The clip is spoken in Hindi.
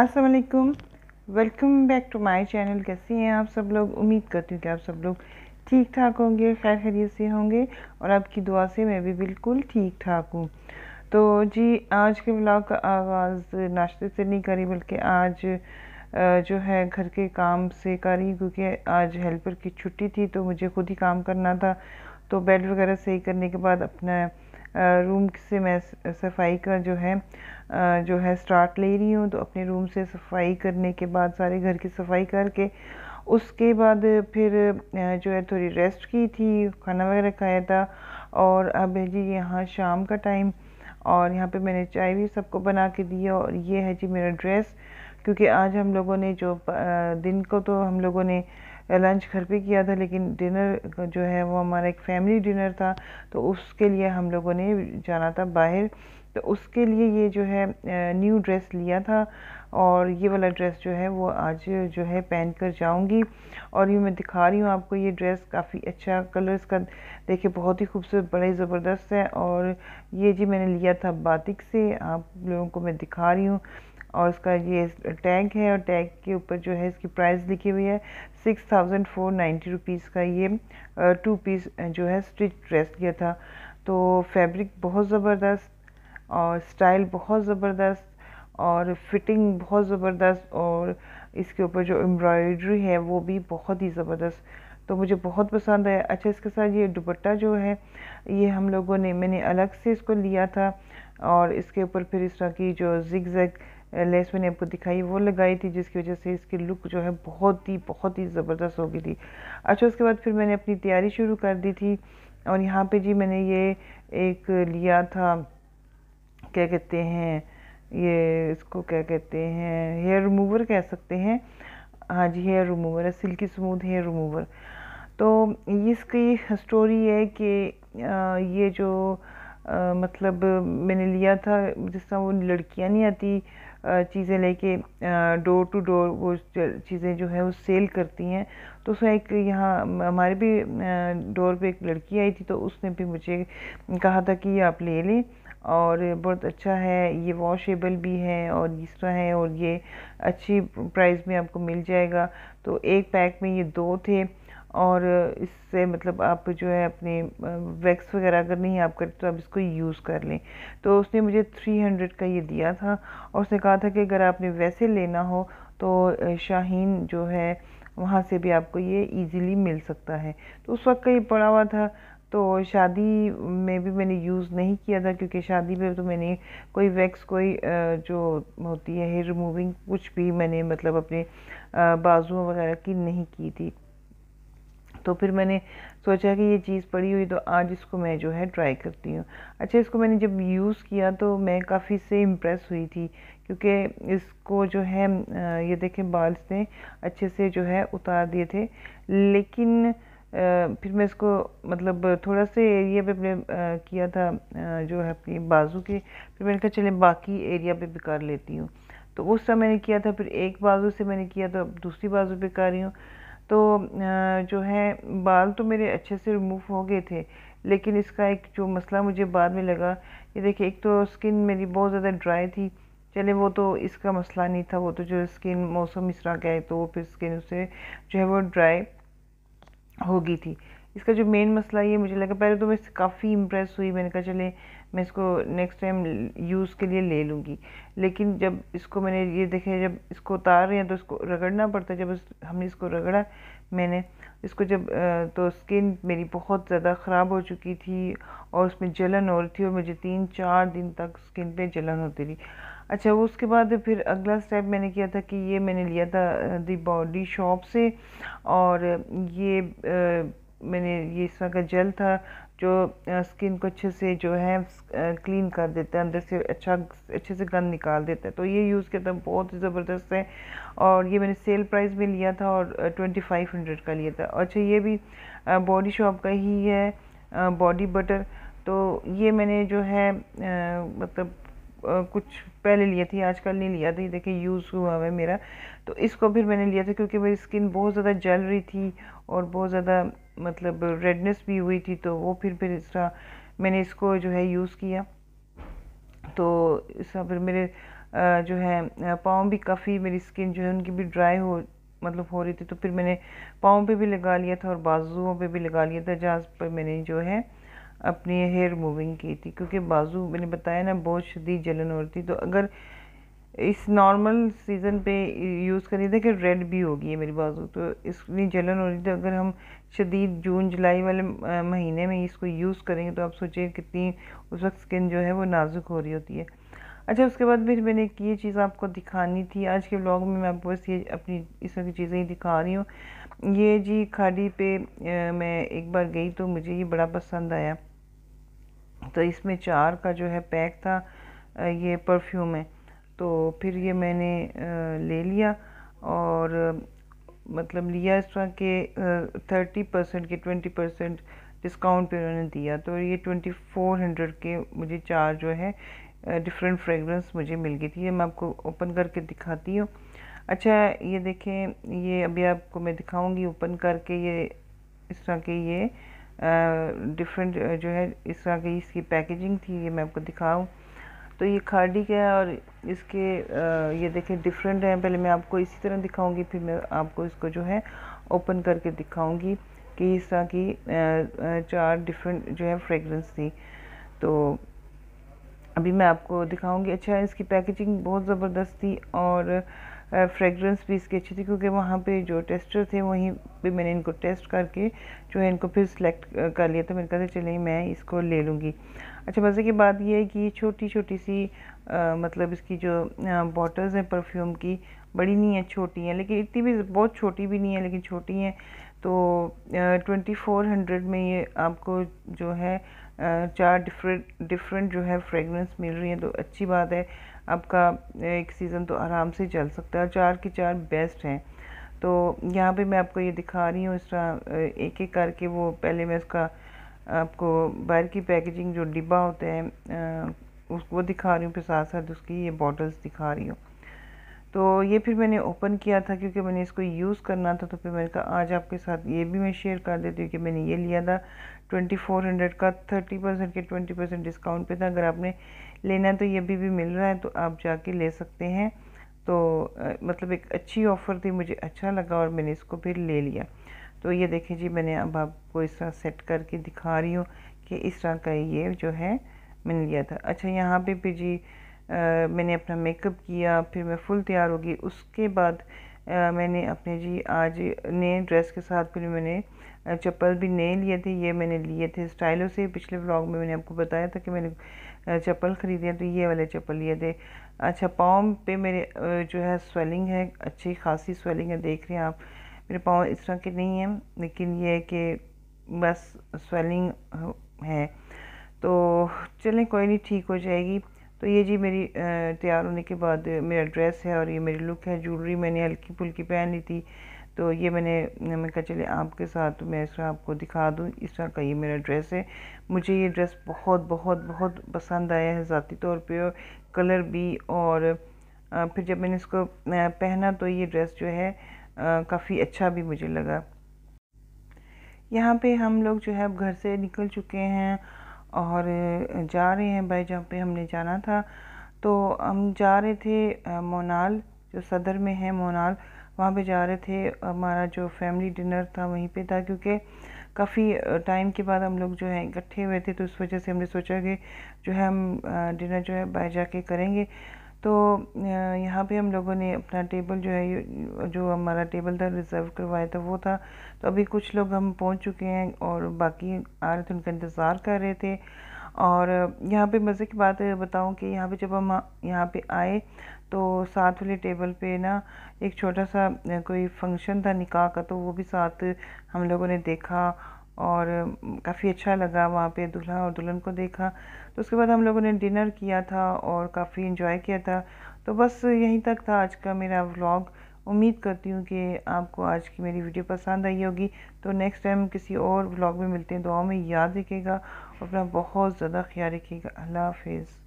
असलकुम welcome back to my channel कैसे हैं आप सब लोग उम्मीद करती हूँ कि आप सब लोग ठीक ठाक होंगे खैर खैरियत से होंगे और आपकी दुआ से मैं भी बिल्कुल ठीक ठाक हूँ तो जी आज के ब्लॉग का आगाज़ नाश्ते से नहीं करी बल्कि आज जो है घर के काम से करी क्योंकि आज हेल्पर की छुट्टी थी तो मुझे खुद ही काम करना था तो बेड वगैरह सही करने के बाद अपना रूम से मैं सफाई का जो है जो है स्टार्ट ले रही हूँ तो अपने रूम से सफाई करने के बाद सारे घर की सफाई करके उसके बाद फिर जो है थोड़ी रेस्ट की थी खाना वगैरह खाया था और अब है जी यहाँ शाम का टाइम और यहाँ पे मैंने चाय भी सबको बना के दी और ये है जी मेरा ड्रेस क्योंकि आज हम लोगों ने जो दिन को तो हम लोगों ने लंच घर पे किया था लेकिन डिनर जो है वो हमारा एक फैमिली डिनर था तो उसके लिए हम लोगों ने जाना था बाहर तो उसके लिए ये जो है न्यू ड्रेस लिया था और ये वाला ड्रेस जो है वो आज जो है पहन कर जाऊँगी और ये मैं दिखा रही हूँ आपको ये ड्रेस काफ़ी अच्छा कलर इसका देखिए बहुत ही खूबसूरत बड़ा ही ज़बरदस्त है और ये जी मैंने लिया था बातिक से आप लोगों को मैं दिखा रही हूँ और इसका ये टैग है और टैग के ऊपर जो है इसकी प्राइस लिखी हुई है six thousand four ninety rupees का ये टू पीस जो है स्टिच ड्रेस दिया था तो फैब्रिक बहुत ज़बरदस्त और स्टाइल बहुत ज़बरदस्त और फिटिंग बहुत ज़बरदस्त और इसके ऊपर जो एम्ब्रॉयड्री है वो भी बहुत ही ज़बरदस्त तो मुझे बहुत पसंद आया अच्छा इसके साथ ये दुपट्टा जो है ये हम लोगों ने मैंने अलग से इसको लिया था और इसके ऊपर फिर इस तरह की जो जिग जैग लेस मैंने आपको दिखाई वो लगाई थी जिसकी वजह से इसकी लुक जो है बहुत ही बहुत ही ज़बरदस्त हो गई थी अच्छा उसके बाद फिर मैंने अपनी तैयारी शुरू कर दी थी और यहाँ पे जी मैंने ये एक लिया था क्या कहते हैं ये इसको क्या कहते हैं हेयर रिमूवर कह सकते हैं हाँ जी हेयर रिमूवर है सिल्की स्मूथ हेयर रिमूवर तो इसकी स्टोरी है कि ये जो आ, मतलब मैंने लिया था जिस तरह वो लड़कियाँ नहीं आती चीज़ें लेके डोर टू डोर वो चीज़ें जो है वो सेल करती हैं तो उसमें एक यहाँ हमारे भी डोर पे एक लड़की आई थी तो उसने भी मुझे कहा था कि ये आप ले लें और बहुत अच्छा है ये वॉशेबल भी है और तरह है और ये अच्छी प्राइस में आपको मिल जाएगा तो एक पैक में ये दो थे और इससे मतलब आप जो है अपने वैक्स वगैरह अगर नहीं आप करते तो आप इसको यूज़ कर लें तो उसने मुझे थ्री हंड्रेड का ये दिया था और उसने कहा था कि अगर आपने वैसे लेना हो तो शाहीन जो है वहाँ से भी आपको ये इजीली मिल सकता है तो उस वक्त का ये पड़ा हुआ था तो शादी में भी मैंने यूज़ नहीं किया था क्योंकि शादी में तो मैंने कोई वैक्स कोई जो होती है हेयर रिमूविंग कुछ भी मैंने मतलब अपने बाजुओं वगैरह की नहीं की थी तो फिर मैंने सोचा कि ये चीज़ पड़ी हुई तो आज इसको मैं जो है ट्राई करती हूँ अच्छा इसको मैंने जब यूज़ किया तो मैं काफ़ी से इम्प्रेस हुई थी क्योंकि इसको जो है ये देखें बाल से अच्छे से जो है उतार दिए थे लेकिन फिर मैं इसको मतलब थोड़ा से एरिया पे अपने किया था जो है अपनी बाजू के फिर मैंने कहा चले बाकी एरिया पे भी कर लेती हूँ तो उस समय मैंने किया था फिर एक बाजू से मैंने किया तो अब दूसरी बाजू पे कर रही हूँ तो जो है बाल तो मेरे अच्छे से रिमूव हो गए थे लेकिन इसका एक जो मसला मुझे बाद में लगा ये देखिए एक तो स्किन मेरी बहुत ज़्यादा ड्राई थी चले वो तो इसका मसला नहीं था वो तो जो स्किन मौसम इसरा गए तो वो फिर स्किन उससे जो है वो ड्राई हो गई थी इसका जो मेन मसला ये मुझे लगा पहले तो मैं काफ़ी इम्प्रेस हुई मैंने कहा चले मैं इसको नेक्स्ट टाइम यूज़ के लिए ले लूँगी लेकिन जब इसको मैंने ये देखे जब इसको उतार रहे हैं तो इसको रगड़ना पड़ता है जब हमने इसको रगड़ा मैंने इसको जब तो स्किन मेरी बहुत ज़्यादा ख़राब हो चुकी थी और उसमें जलन हो रही थी और मुझे तीन चार दिन तक स्किन पे जलन होती रही अच्छा वो उसके बाद फिर अगला स्टेप मैंने किया था कि ये मैंने लिया था दी बॉडी शॉप से और ये आ, मैंने ये इस तरह का जेल था जो स्किन को अच्छे से जो है क्लीन कर देता है अंदर से अच्छा अच्छे से गंद निकाल देता है तो ये यूज़ करता बहुत ही ज़बरदस्त है और ये मैंने सेल प्राइस में लिया था और ट्वेंटी फाइव हंड्रेड का लिया था अच्छा ये भी बॉडी शॉप का ही है बॉडी बटर तो ये मैंने जो है मतलब कुछ पहले लिया थी आजकल नहीं लिया था देखिए यूज़ हुआ है मेरा तो इसको फिर मैंने लिया था क्योंकि मेरी स्किन बहुत ज़्यादा जल रही थी और बहुत ज़्यादा मतलब रेडनेस भी हुई थी तो वो फिर फिर तरह मैंने इसको जो है यूज़ किया तो इसका फिर मेरे जो है पाँव भी काफ़ी मेरी स्किन जो है उनकी भी ड्राई हो मतलब हो रही थी तो फिर मैंने पाँव पे भी लगा लिया था और बाजुओं पे भी लगा लिया था जहाँ पर मैंने जो है अपनी हेयर मूविंग की थी क्योंकि बाजू मैंने बताया ना बहुत शदीद जलन हो रही थी तो अगर इस नॉर्मल सीज़न पे यूज़ करिए था कि रेड भी होगी है मेरी बाजू तो इसमें जलन हो रही थी अगर हम शदीद जून जुलाई वाले महीने में इसको यूज़ करेंगे तो आप सोचिए कितनी उस वक्त स्किन जो है वो नाजुक हो रही होती है अच्छा उसके बाद फिर मैंने एक ये चीज़ आपको दिखानी थी आज के ब्लॉग में मैं आपको बस ये अपनी इस वक्त चीज़ें ही दिखा रही हूँ ये जी खाड़ी पे मैं एक बार गई तो मुझे ये बड़ा पसंद आया तो इसमें चार का जो है पैक था ये परफ्यूम है तो फिर ये मैंने ले लिया और मतलब लिया इस तरह के थर्टी परसेंट के ट्वेंटी परसेंट डिस्काउंट पे उन्होंने दिया तो ये ट्वेंटी फोर हंड्रेड के मुझे चार जो है डिफरेंट फ्रेगरेंस मुझे मिल गई थी ये मैं आपको ओपन करके दिखाती हूँ अच्छा ये देखें ये अभी आपको मैं दिखाऊंगी ओपन करके ये इस तरह के ये डिफरेंट जो है इस तरह की इसकी पैकेजिंग थी ये मैं आपको दिखाऊँ तो ये खाड़ी का है और इसके ये देखें डिफरेंट हैं पहले मैं आपको इसी तरह दिखाऊंगी फिर मैं आपको इसको जो है ओपन करके दिखाऊंगी कि इस तरह की चार डिफरेंट जो है फ्रेगरेंस थी तो अभी मैं आपको दिखाऊंगी अच्छा इसकी पैकेजिंग बहुत ज़बरदस्त थी और फ्रेगरेंस भी इसकी अच्छी थी क्योंकि वहाँ पे जो टेस्टर थे वहीं पे मैंने इनको टेस्ट करके जो है इनको फिर सिलेक्ट कर लिया तो मैंने कहा था चलिए मैं इसको ले लूँगी अच्छा मज़े की बात यह है कि छोटी छोटी सी आ, मतलब इसकी जो बॉटल्स हैं परफ्यूम की बड़ी नहीं है छोटी हैं लेकिन इतनी भी बहुत छोटी भी नहीं है लेकिन छोटी हैं तो ट्वेंटी फोर हंड्रेड में ये आपको जो है चार डिफरेंट डिफरेंट जो है फ्रेगरेंस मिल रही है तो अच्छी बात है आपका एक सीज़न तो आराम से चल सकता है चार की चार बेस्ट हैं तो यहाँ पे मैं आपको ये दिखा रही हूँ इस तरह एक एक करके वो पहले मैं इसका आपको बाहर की पैकेजिंग जो डिब्बा होता है उसको दिखा रही हूँ फिर साथ साथ उसकी ये बॉटल्स दिखा रही हूँ तो ये फिर मैंने ओपन किया था क्योंकि मैंने इसको यूज़ करना था तो फिर मैंने कहा आज आपके साथ ये भी मैं शेयर कर देती हूँ कि मैंने ये लिया था ट्वेंटी फोर हंड्रेड का थर्टी परसेंट के ट्वेंटी परसेंट डिस्काउंट पे था अगर आपने लेना तो ये अभी भी मिल रहा है तो आप जाके ले सकते हैं तो आ, मतलब एक अच्छी ऑफ़र थी मुझे अच्छा लगा और मैंने इसको फिर ले लिया तो ये देखें जी मैंने अब आपको इस तरह सेट करके दिखा रही हूँ कि इस तरह का ये जो है मैंने लिया था अच्छा यहाँ पे भी जी आ, मैंने अपना मेकअप किया फिर मैं फुल तैयार होगी उसके बाद आ, मैंने अपने जी आज नए ड्रेस के साथ फिर मैंने चप्पल भी नए लिए थे ये मैंने लिए थे स्टाइलों से पिछले व्लॉग में मैंने आपको बताया था कि मैंने चप्पल ख़रीदे तो ये वाले चप्पल लिए थे अच्छा पाँव पे मेरे जो है स्वेलिंग है अच्छी खासी स्वेलिंग है देख रहे हैं आप मेरे पाँव इस तरह के नहीं हैं लेकिन ये है कि बस स्वेलिंग है तो चलें कोई नहीं ठीक हो जाएगी तो ये जी मेरी तैयार होने के बाद मेरा ड्रेस है और ये मेरी लुक है ज्वेलरी मैंने हल्की फुल्की पहन ली थी तो ये मैंने मैं कहा चले आपके साथ मैं इस तरह आपको दिखा दूँ इस तरह का ये मेरा ड्रेस है मुझे ये ड्रेस बहुत बहुत बहुत पसंद आया है ज़ाती तौर पर कलर भी और फिर जब मैंने इसको पहना तो ये ड्रेस जो है काफ़ी अच्छा भी मुझे लगा यहाँ पे हम लोग जो है अब घर से निकल चुके हैं और जा रहे हैं भाई जहाँ पे हमने जाना था तो हम जा रहे थे मोनाल जो सदर में है मोनाल वहाँ पे जा रहे थे हमारा जो फैमिली डिनर था वहीं पे था क्योंकि काफ़ी टाइम के बाद हम लोग जो है इकट्ठे हुए थे तो उस वजह से हमने सोचा कि जो है हम डिनर जो है बाहर जाके करेंगे तो यहाँ पे हम लोगों ने अपना टेबल जो है जो हमारा टेबल था रिज़र्व करवाया था वो था तो अभी कुछ लोग हम पहुँच चुके हैं और बाकी आ रहे थे उनका इंतज़ार कर रहे थे और यहाँ पे मज़े की बात बताऊँ कि यहाँ पे जब हम यहाँ पे आए तो साथ वाले टेबल पे ना एक छोटा सा कोई फंक्शन था निकाह का तो वो भी साथ हम लोगों ने देखा और काफ़ी अच्छा लगा वहाँ पे दूल्हा और दुल्हन को देखा तो उसके बाद हम लोगों ने डिनर किया था और काफ़ी इन्जॉय किया था तो बस यहीं तक था आज का मेरा व्लॉग उम्मीद करती हूँ कि आपको आज की मेरी वीडियो पसंद आई होगी तो नेक्स्ट टाइम किसी और व्लॉग में मिलते हैं दुआओं में याद रखेगा گفتم بہت زیادہ زده خیالی که اللہ